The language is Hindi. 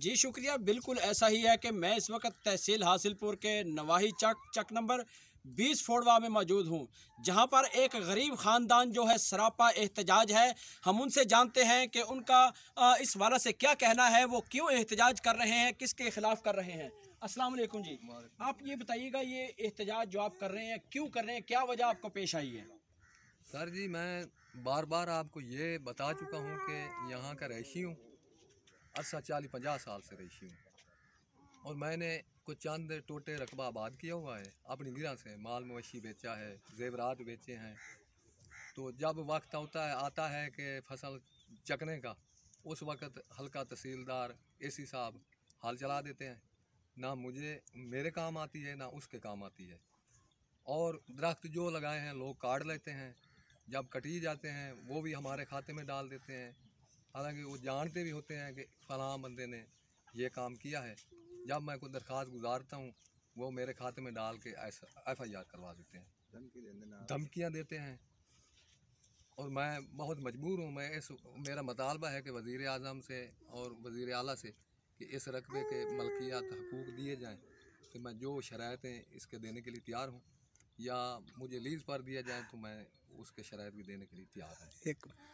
जी शुक्रिया बिल्कुल ऐसा ही है कि मैं इस वक्त तहसील हासिलपुर के नवाही चक चक नंबर बीस फोड़वा में मौजूद हूँ जहाँ पर एक गरीब ख़ानदान जो है सरापा एहतजाज है हम उनसे जानते हैं कि उनका इस वाला से क्या कहना है वो क्यों एहतजाज कर रहे हैं किसके ख़िलाफ़ कर रहे हैं अस्सलाम वालेकुम जी आप ये बताइएगा ये एहतजाज जो आप कर रहे हैं क्यों कर रहे हैं क्या वजह आपको पेश आई है सर जी मैं बार बार आपको ये बता चुका हूँ कि यहाँ का रहशी हूँ अरसा चालीस पचास साल से रही हूँ और मैंने कुछ चंद टोटे रकबा आबाद किया हुआ है अपनी गिरा से माल मवेशी बेचा है जेवरात बेचे हैं तो जब वक्त होता है आता है कि फसल चकने का उस वक्त हल्का तहसीलदार एसी साहब हाल चला देते हैं ना मुझे मेरे काम आती है ना उसके काम आती है और दरख्त जो लगाए हैं लोग काट लेते हैं जब कटी जाते हैं वो भी हमारे खाते में डाल देते हैं हालांकि वो जानते भी होते हैं कि फ़ला बंदे ने ये काम किया है जब मैं कोई दरख्वास्त गुजारता हूँ वो मेरे खाते में डाल के ऐसा एफ आई आर करवा देते हैं धमकियाँ देते हैं और मैं बहुत मजबूर हूँ मैं इस मेरा मतालबा है कि वज़ी अजम से और वज़ी अली से कि इस रकबे के मलकियात हकूक़ दिए जाएँ तो मैं जो शरातें इसके देने के लिए तैयार हूँ या मुझे लीज़ पर दिया जाए तो मैं उसके शरात भी देने के लिए तैयार हूँ